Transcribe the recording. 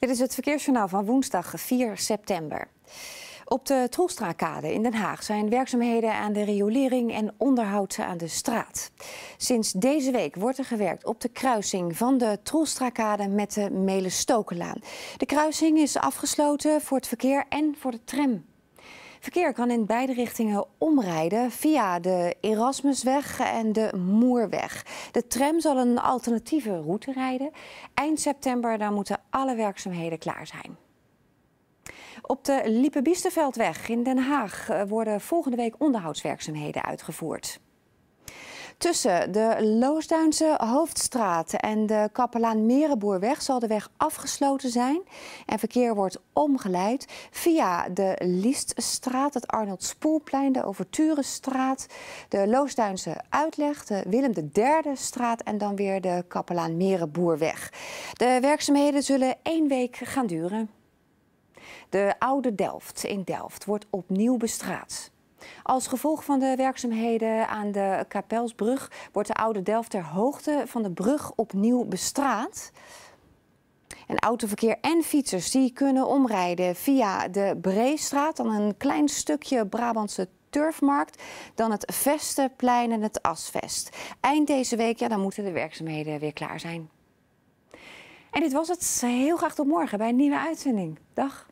Dit is het verkeersjournaal van woensdag 4 september. Op de Troelstraakade in Den Haag zijn werkzaamheden aan de riolering en onderhoud aan de straat. Sinds deze week wordt er gewerkt op de kruising van de Troelstraakade met de Melenstokenlaan. De kruising is afgesloten voor het verkeer en voor de tram Verkeer kan in beide richtingen omrijden via de Erasmusweg en de Moerweg. De tram zal een alternatieve route rijden. Eind september dan moeten alle werkzaamheden klaar zijn. Op de Liepebiesterveldweg in Den Haag eh, worden volgende week onderhoudswerkzaamheden uitgevoerd. Tussen de Loosduinse Hoofdstraat en de Kappelaan Merenboerweg zal de weg afgesloten zijn. En verkeer wordt omgeleid via de Lieststraat, het Arnold Spoelplein, de Overturenstraat, de Loosduinse Uitleg, de Willem III straat en dan weer de Kappelaan Merenboerweg. De werkzaamheden zullen één week gaan duren. De Oude Delft in Delft wordt opnieuw bestraat. Als gevolg van de werkzaamheden aan de Kapelsbrug wordt de Oude Delft ter hoogte van de brug opnieuw bestraat. En autoverkeer en fietsers die kunnen omrijden via de Breestraat, dan een klein stukje Brabantse Turfmarkt, dan het Vesteplein en het Asvest. Eind deze week ja, dan moeten de werkzaamheden weer klaar zijn. En dit was het. Heel graag tot morgen bij een nieuwe uitzending. Dag.